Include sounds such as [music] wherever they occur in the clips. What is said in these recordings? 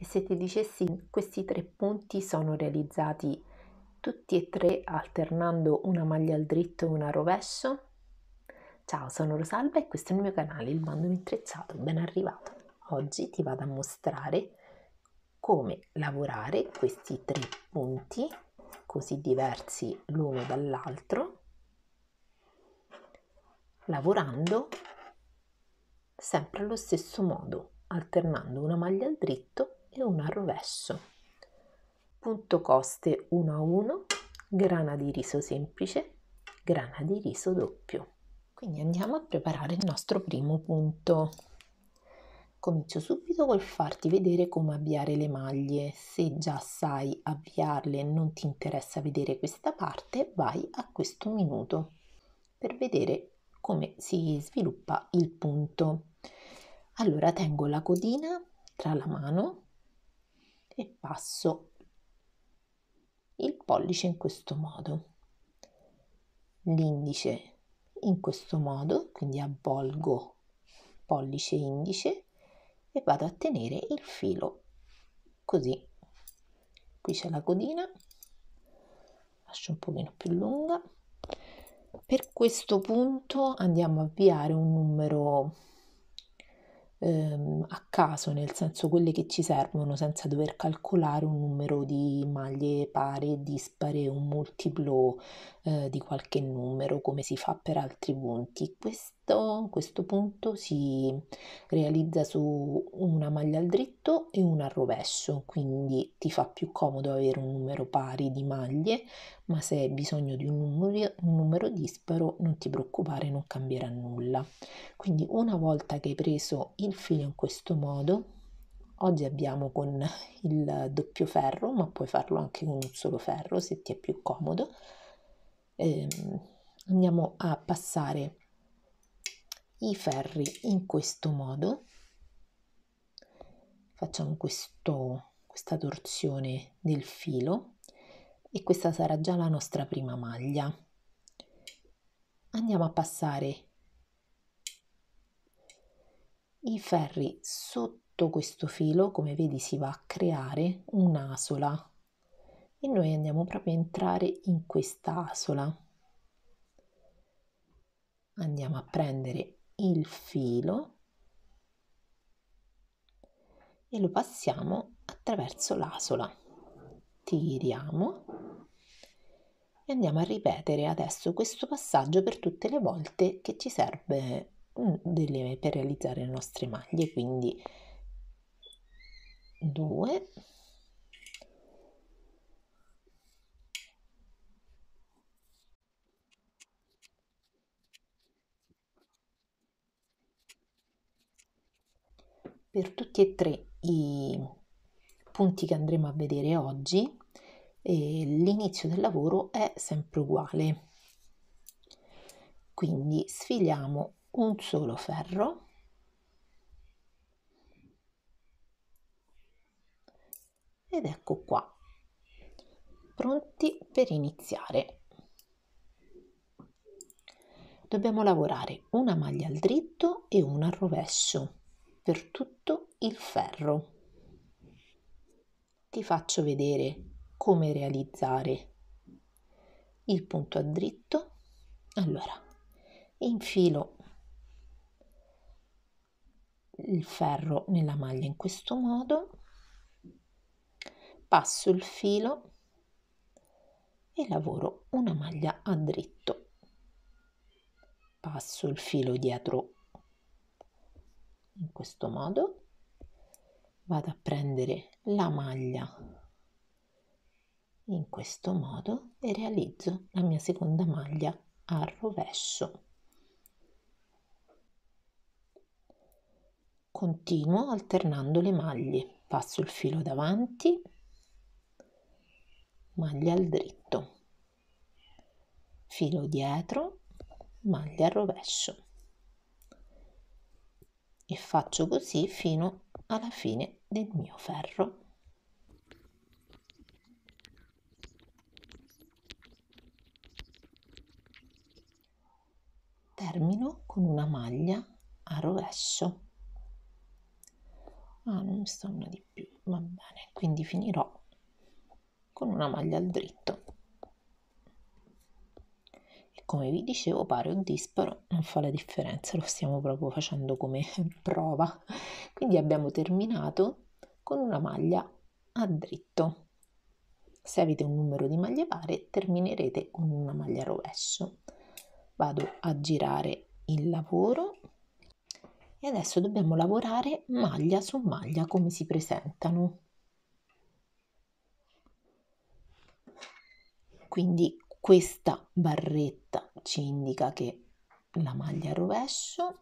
e se ti dicessi questi tre punti sono realizzati tutti e tre alternando una maglia al dritto e una rovescio? Ciao, sono Rosalba e questo è il mio canale Il Bando intrezzato, ben arrivato! Oggi ti vado a mostrare come lavorare questi tre punti così diversi l'uno dall'altro lavorando sempre allo stesso modo alternando una maglia al dritto e una a rovescio. Punto coste 1 a 1, grana di riso semplice, grana di riso doppio. Quindi andiamo a preparare il nostro primo punto. Comincio subito col farti vedere come avviare le maglie. Se già sai avviarle e non ti interessa vedere questa parte, vai a questo minuto per vedere come si sviluppa il punto. Allora tengo la codina tra la mano e passo il pollice in questo modo, l'indice in questo modo, quindi avvolgo pollice indice e vado a tenere il filo così. Qui c'è la codina, lascio un pochino più lunga. Per questo punto andiamo a avviare un numero Ehm, a caso, nel senso quelle che ci servono senza dover calcolare un numero di maglie pari, e dispare, un multiplo eh, di qualche numero come si fa per altri punti. Questa questo, questo punto si realizza su una maglia al dritto e una al rovescio, quindi ti fa più comodo avere un numero pari di maglie, ma se hai bisogno di un numero, un numero disparo non ti preoccupare, non cambierà nulla. Quindi una volta che hai preso il filo in questo modo, Oggi abbiamo con il doppio ferro, ma puoi farlo anche con un solo ferro se ti è più comodo. Eh, andiamo a passare i ferri in questo modo facciamo questo, questa torsione del filo e questa sarà già la nostra prima maglia andiamo a passare i ferri sotto questo filo come vedi si va a creare un'asola e noi andiamo proprio a entrare in questa asola andiamo a prendere il filo e lo passiamo attraverso l'asola. Tiriamo e andiamo a ripetere adesso questo passaggio per tutte le volte che ci serve mm, per realizzare le nostre maglie, quindi 2 per tutti e tre i punti che andremo a vedere oggi eh, l'inizio del lavoro è sempre uguale. Quindi sfiliamo un solo ferro ed ecco qua, pronti per iniziare. Dobbiamo lavorare una maglia al dritto e una al rovescio per tutto il ferro. Ti faccio vedere come realizzare il punto a dritto. Allora, infilo il ferro nella maglia in questo modo, passo il filo e lavoro una maglia a dritto. Passo il filo dietro in questo modo vado a prendere la maglia in questo modo e realizzo la mia seconda maglia al rovescio continuo alternando le maglie passo il filo davanti maglia al dritto filo dietro maglia al rovescio e faccio così fino alla fine del mio ferro. Termino con una maglia a rovescio. Ah, non mi sta una di più, va bene, quindi finirò con una maglia al dritto come vi dicevo pare o disparo non fa la differenza, lo stiamo proprio facendo come [laughs] prova. Quindi abbiamo terminato con una maglia a dritto. Se avete un numero di maglie pare terminerete con una maglia rovescio. Vado a girare il lavoro e adesso dobbiamo lavorare maglia su maglia come si presentano. Quindi questa barretta ci indica che la maglia è a rovescio,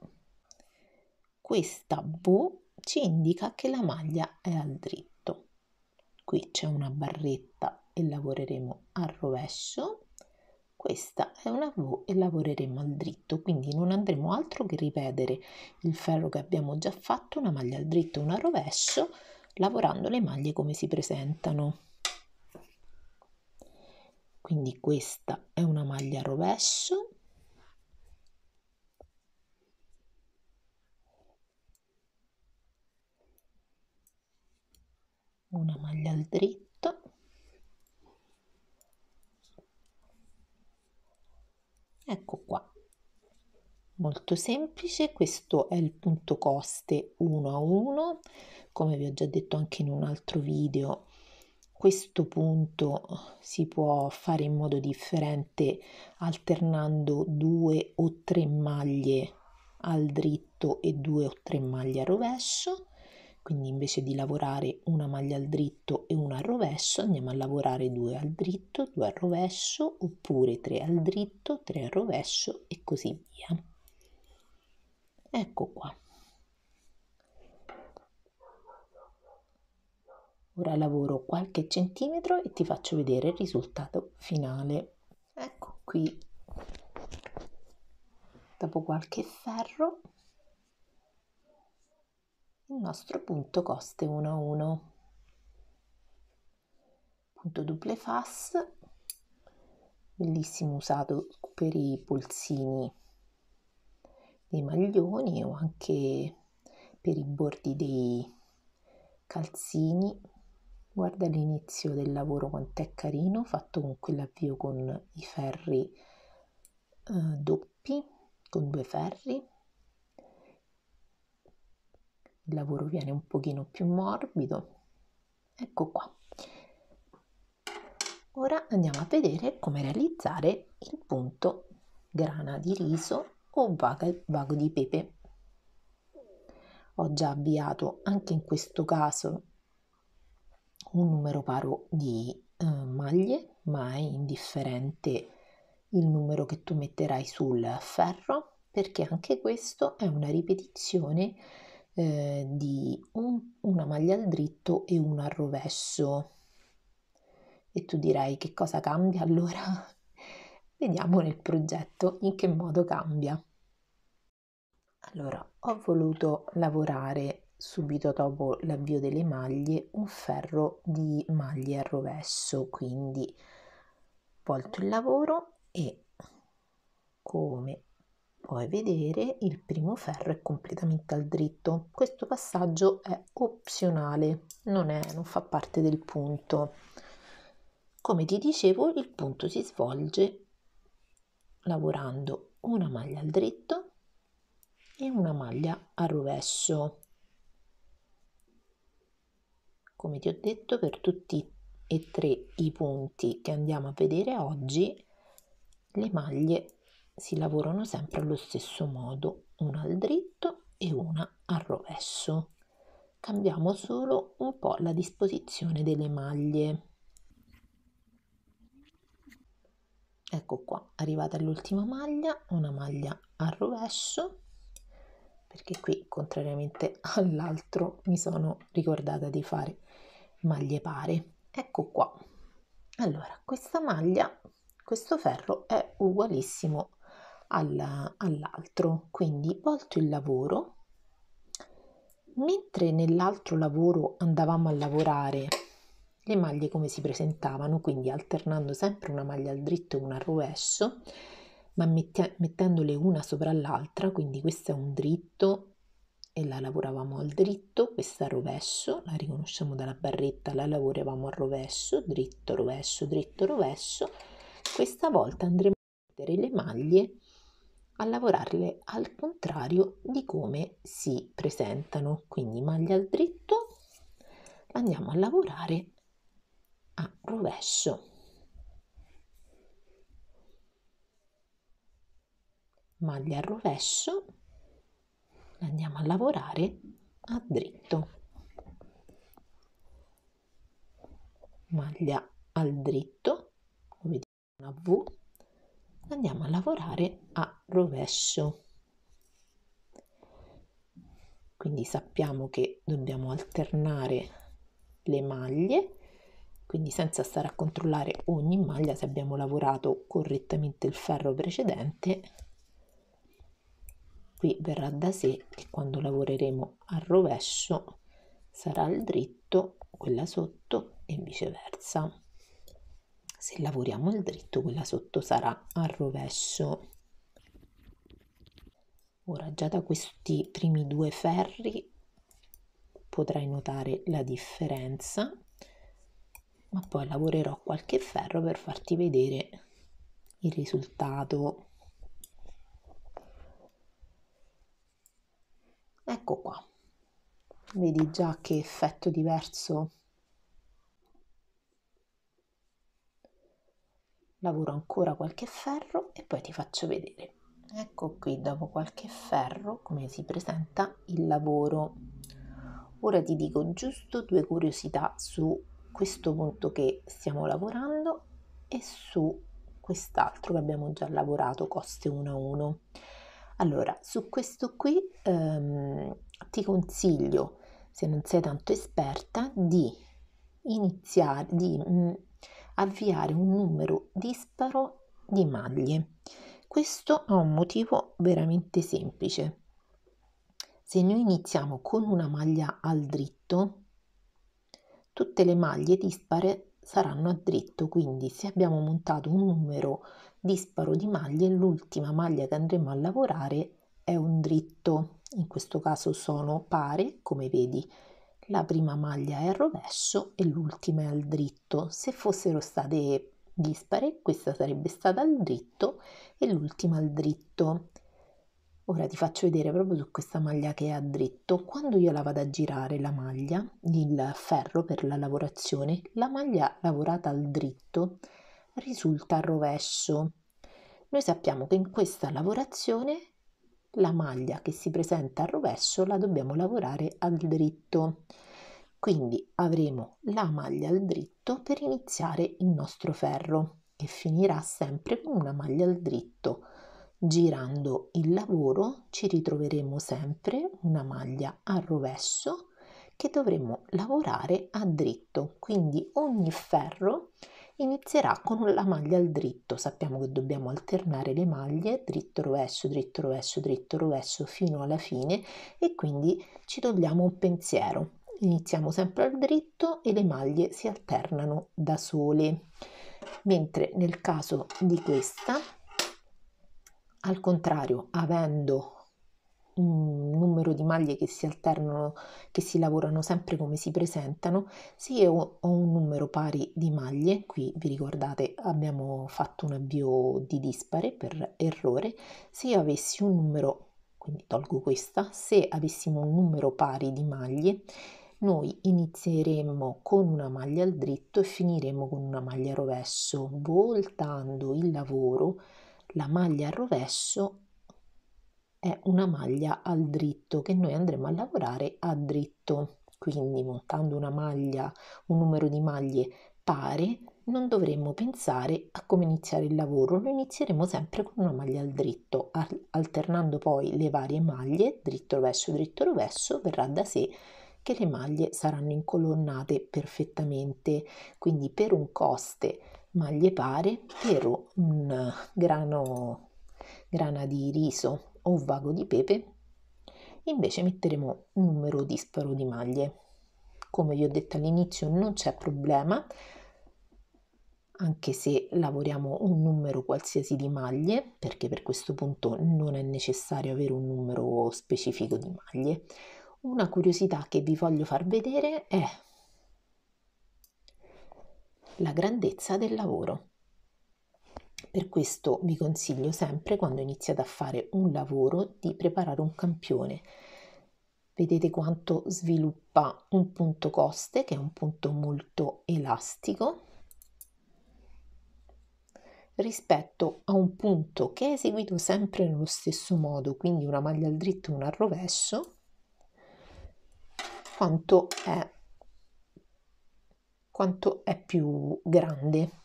questa V ci indica che la maglia è al dritto. Qui c'è una barretta e lavoreremo al rovescio, questa è una V e lavoreremo al dritto, quindi non andremo altro che ripetere il ferro che abbiamo già fatto, una maglia al dritto e una rovescio, lavorando le maglie come si presentano. Quindi questa è una maglia rovescio. Una maglia al dritto. Ecco qua. Molto semplice, questo è il punto coste 1 a 1, come vi ho già detto anche in un altro video questo punto si può fare in modo differente alternando due o tre maglie al dritto e due o tre maglie al rovescio quindi invece di lavorare una maglia al dritto e una al rovescio andiamo a lavorare due al dritto due al rovescio oppure tre al dritto tre al rovescio e così via ecco qua Ora lavoro qualche centimetro e ti faccio vedere il risultato finale. Ecco qui, dopo qualche ferro, il nostro punto coste 1 a 1. Punto duple fas, bellissimo usato per i polsini dei maglioni o anche per i bordi dei calzini Guarda l'inizio del lavoro quanto è carino, fatto con quell'avvio con i ferri eh, doppi, con due ferri. Il lavoro viene un pochino più morbido. Ecco qua. Ora andiamo a vedere come realizzare il punto grana di riso o vago, vago di pepe. Ho già avviato anche in questo caso un numero paro di eh, maglie, ma è indifferente il numero che tu metterai sul ferro, perché anche questo è una ripetizione eh, di un, una maglia al dritto e una al rovescio. E tu dirai che cosa cambia allora? [laughs] Vediamo nel progetto in che modo cambia. Allora, ho voluto lavorare subito dopo l'avvio delle maglie un ferro di maglie a rovescio quindi volto il lavoro e come puoi vedere il primo ferro è completamente al dritto questo passaggio è opzionale non, è, non fa parte del punto come ti dicevo il punto si svolge lavorando una maglia al dritto e una maglia a rovescio come ti ho detto per tutti e tre i punti che andiamo a vedere oggi le maglie si lavorano sempre allo stesso modo una al dritto e una al rovescio cambiamo solo un po' la disposizione delle maglie ecco qua arrivata all'ultima maglia una maglia al rovescio perché qui contrariamente all'altro mi sono ricordata di fare maglie pare. Ecco qua. Allora, questa maglia, questo ferro è ugualissimo all'altro, quindi volto il lavoro. Mentre nell'altro lavoro andavamo a lavorare le maglie come si presentavano, quindi alternando sempre una maglia al dritto e una al rovescio, ma mettendole una sopra l'altra, quindi questo è un dritto e la lavoravamo al dritto, questa a rovescio, la riconosciamo dalla barretta, la lavoravamo al rovescio, dritto, rovescio, dritto, rovescio. Questa volta andremo a mettere le maglie a lavorarle al contrario di come si presentano, quindi maglia al dritto, andiamo a lavorare a rovescio. Maglia al rovescio andiamo a lavorare a dritto maglia al dritto come una V andiamo a lavorare a rovescio quindi sappiamo che dobbiamo alternare le maglie quindi senza stare a controllare ogni maglia se abbiamo lavorato correttamente il ferro precedente qui verrà da sé che quando lavoreremo al rovescio sarà il dritto quella sotto e viceversa. Se lavoriamo al dritto quella sotto sarà al rovescio. Ora già da questi primi due ferri potrai notare la differenza, ma poi lavorerò qualche ferro per farti vedere il risultato Ecco qua. Vedi già che effetto diverso. Lavoro ancora qualche ferro e poi ti faccio vedere. Ecco qui dopo qualche ferro come si presenta il lavoro. Ora ti dico giusto due curiosità su questo punto che stiamo lavorando e su quest'altro che abbiamo già lavorato coste 1 a 1 allora, su questo qui ehm, ti consiglio, se non sei tanto esperta, di iniziare, di mh, mm, avviare un numero disparo di maglie. Questo ha un motivo veramente semplice. Se noi iniziamo con una maglia al dritto, tutte le maglie dispare saranno a dritto, quindi se abbiamo montato un numero disparo di maglie, l'ultima maglia che andremo a lavorare è un dritto, in questo caso sono pare, come vedi la prima maglia è al rovescio e l'ultima è al dritto, se fossero state dispare questa sarebbe stata al dritto e l'ultima al dritto. Ora ti faccio vedere proprio su questa maglia che è a dritto, quando io la vado a girare la maglia, il ferro per la lavorazione, la maglia lavorata al dritto risulta al rovescio. Noi sappiamo che in questa lavorazione la maglia che si presenta a rovescio la dobbiamo lavorare al dritto. Quindi avremo la maglia al dritto per iniziare il nostro ferro, che finirà sempre con una maglia al dritto. Girando il lavoro ci ritroveremo sempre una maglia a rovescio che dovremo lavorare a dritto. Quindi ogni ferro inizierà con la maglia al dritto. Sappiamo che dobbiamo alternare le maglie dritto rovescio, dritto rovescio, dritto rovescio fino alla fine e quindi ci togliamo un pensiero. Iniziamo sempre al dritto e le maglie si alternano da sole. Mentre nel caso di questa, al contrario, avendo un numero di maglie che si alternano, che si lavorano sempre come si presentano, se io ho un numero pari di maglie, qui vi ricordate abbiamo fatto un avvio di dispare per errore, se io avessi un numero, quindi tolgo questa, se avessimo un numero pari di maglie, noi inizieremo con una maglia al dritto e finiremo con una maglia al rovescio, voltando il lavoro la maglia al rovescio è una maglia al dritto che noi andremo a lavorare a dritto. Quindi montando una maglia, un numero di maglie pare non dovremmo pensare a come iniziare il lavoro, lo inizieremo sempre con una maglia al dritto, alternando poi le varie maglie, dritto verso dritto verso, verrà da sé che le maglie saranno incolonnate perfettamente, quindi per un coste maglie pare, per un grano grana di riso o un vago di pepe, invece metteremo un numero disparo di maglie. Come vi ho detto all'inizio non c'è problema, anche se lavoriamo un numero qualsiasi di maglie, perché per questo punto non è necessario avere un numero specifico di maglie. Una curiosità che vi voglio far vedere è la grandezza del lavoro. Per questo vi consiglio sempre quando iniziate a fare un lavoro di preparare un campione. Vedete quanto sviluppa un punto coste, che è un punto molto elastico, rispetto a un punto che è eseguito sempre nello stesso modo, quindi una maglia al dritto e una al rovescio, quanto è, quanto è più grande.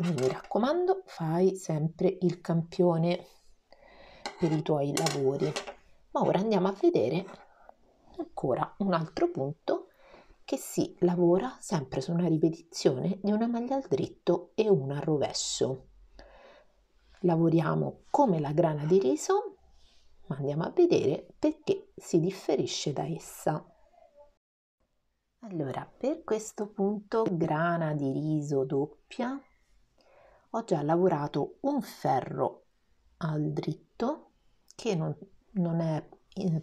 Quindi mi raccomando, fai sempre il campione per i tuoi lavori. Ma ora andiamo a vedere ancora un altro punto che si lavora sempre su una ripetizione di una maglia al dritto e una al rovescio. Lavoriamo come la grana di riso, ma andiamo a vedere perché si differisce da essa. Allora, per questo punto grana di riso doppia ho già lavorato un ferro al dritto che non, non è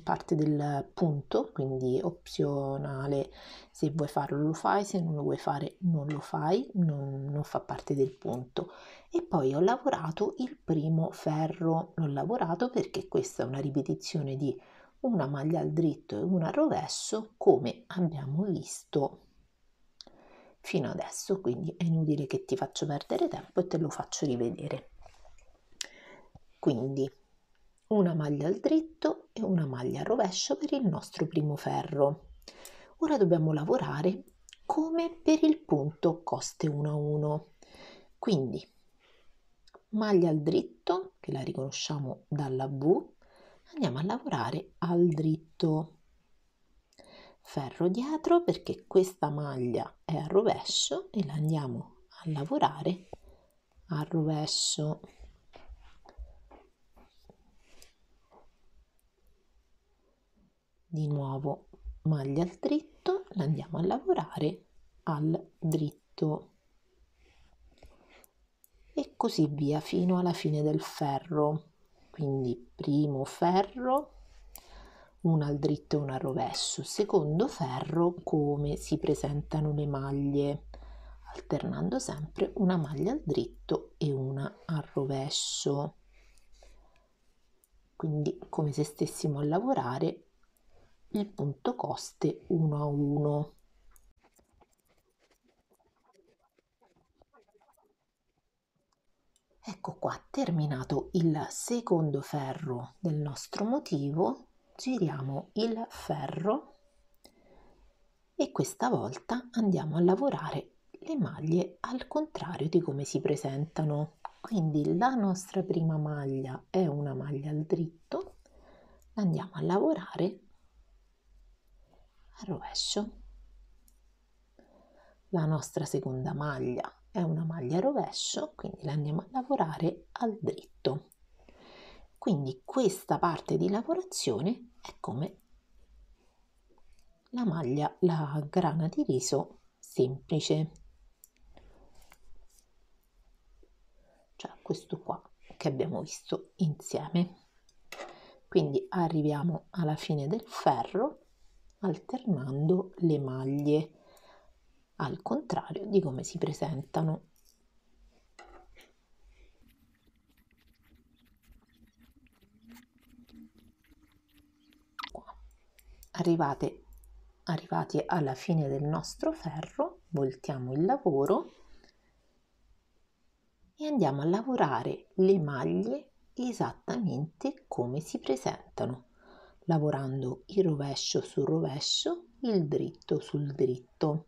parte del punto quindi opzionale se vuoi farlo lo fai se non lo vuoi fare non lo fai non, non fa parte del punto e poi ho lavorato il primo ferro l'ho lavorato perché questa è una ripetizione di una maglia al dritto e una al rovesso come abbiamo visto fino adesso, quindi è inutile che ti faccio perdere tempo e te lo faccio rivedere. Quindi una maglia al dritto e una maglia al rovescio per il nostro primo ferro. Ora dobbiamo lavorare come per il punto coste 1 a 1. Quindi maglia al dritto, che la riconosciamo dalla V, andiamo a lavorare al dritto ferro dietro perché questa maglia è a rovescio e la andiamo a lavorare a rovescio di nuovo maglia al dritto la andiamo a lavorare al dritto e così via fino alla fine del ferro quindi primo ferro una al dritto e una al rovescio. Secondo ferro come si presentano le maglie, alternando sempre una maglia al dritto e una al rovescio. Quindi come se stessimo a lavorare il punto coste 1 a 1. Ecco qua terminato il secondo ferro del nostro motivo, giriamo il ferro e questa volta andiamo a lavorare le maglie al contrario di come si presentano quindi la nostra prima maglia è una maglia al dritto andiamo a lavorare al rovescio la nostra seconda maglia è una maglia a rovescio quindi la andiamo a lavorare al dritto quindi questa parte di lavorazione è come la maglia, la grana di riso semplice. Cioè questo qua che abbiamo visto insieme. Quindi arriviamo alla fine del ferro alternando le maglie al contrario di come si presentano arrivate, arrivati alla fine del nostro ferro, voltiamo il lavoro e andiamo a lavorare le maglie esattamente come si presentano, lavorando il rovescio sul rovescio, il dritto sul dritto.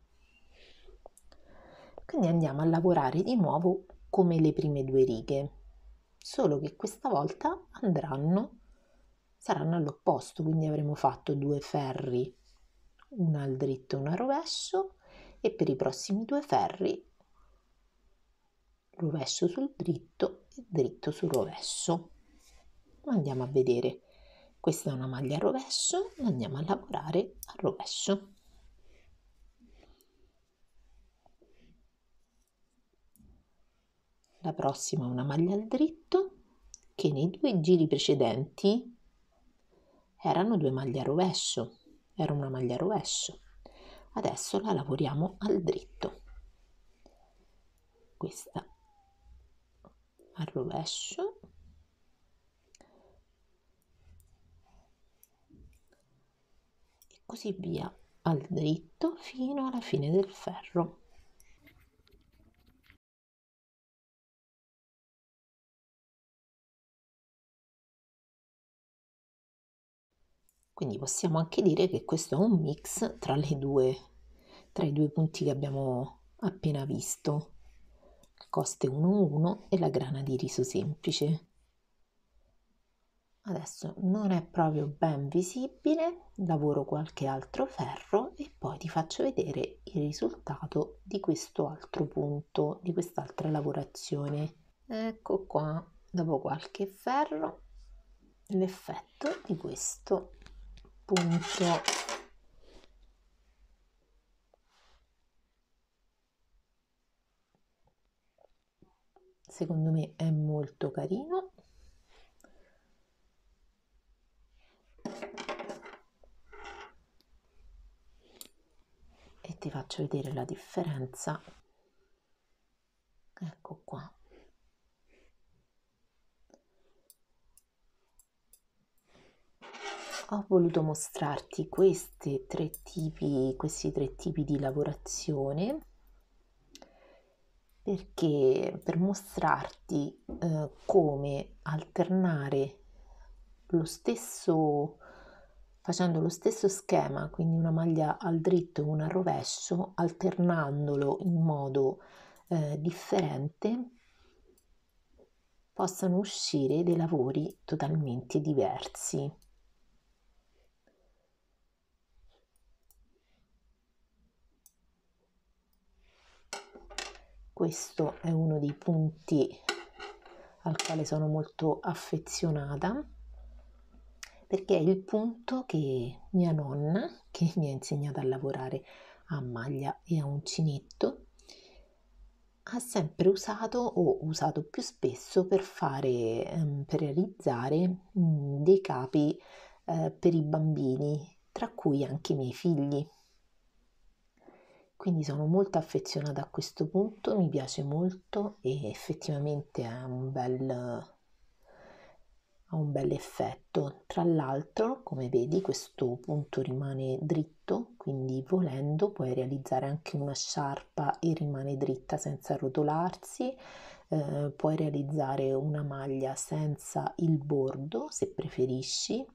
Quindi andiamo a lavorare di nuovo come le prime due righe, solo che questa volta andranno saranno all'opposto, quindi avremo fatto due ferri, una al dritto e una al rovescio e per i prossimi due ferri rovescio sul dritto e dritto sul rovescio. Andiamo a vedere, questa è una maglia a rovescio, andiamo a lavorare a rovescio. La prossima è una maglia al dritto che nei due giri precedenti erano due maglie a rovescio, era una maglia a rovescio. Adesso la lavoriamo al dritto. Questa al rovescio. E così via al dritto fino alla fine del ferro. Quindi possiamo anche dire che questo è un mix tra, le due, tra i due punti che abbiamo appena visto, coste 1-1 e la grana di riso semplice. Adesso non è proprio ben visibile, lavoro qualche altro ferro e poi ti faccio vedere il risultato di questo altro punto, di quest'altra lavorazione. Ecco qua, dopo qualche ferro, l'effetto di questo punto secondo me è molto carino e ti faccio vedere la differenza ecco qua ho voluto mostrarti questi tre tipi, questi tre tipi di lavorazione perché per mostrarti eh, come alternare lo stesso facendo lo stesso schema quindi una maglia al dritto e una al rovescio alternandolo in modo eh, differente possano uscire dei lavori totalmente diversi questo è uno dei punti al quale sono molto affezionata perché è il punto che mia nonna, che mi ha insegnato a lavorare a maglia e a uncinetto, ha sempre usato o usato più spesso per fare, ehm, per realizzare dei capi eh, per i bambini, tra cui anche i miei figli. Quindi sono molto affezionata a questo punto, mi piace molto e effettivamente ha un bel, ha un bel effetto. Tra l'altro, come vedi, questo punto rimane dritto, quindi volendo puoi realizzare anche una sciarpa e rimane dritta senza arrotolarsi. Eh, puoi realizzare una maglia senza il bordo se preferisci, eh,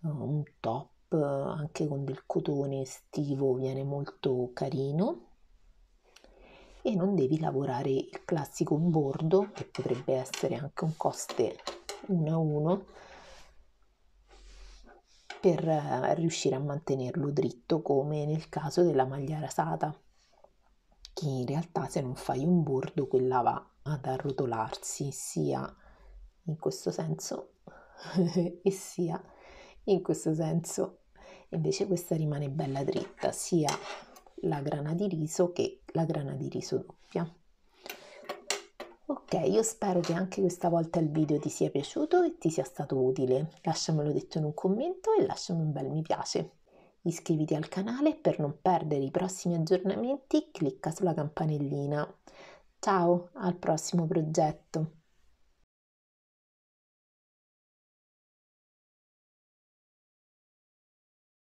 un top anche con del cotone estivo viene molto carino e non devi lavorare il classico bordo che potrebbe essere anche un coste 1 a 1 per eh, riuscire a mantenerlo dritto come nel caso della maglia rasata che in realtà se non fai un bordo quella va ad arrotolarsi sia in questo senso [laughs] e sia in questo senso invece questa rimane bella dritta sia la grana di riso che la grana di riso doppia ok io spero che anche questa volta il video ti sia piaciuto e ti sia stato utile lasciamelo detto in un commento e lasciami un bel mi piace iscriviti al canale per non perdere i prossimi aggiornamenti clicca sulla campanellina ciao al prossimo progetto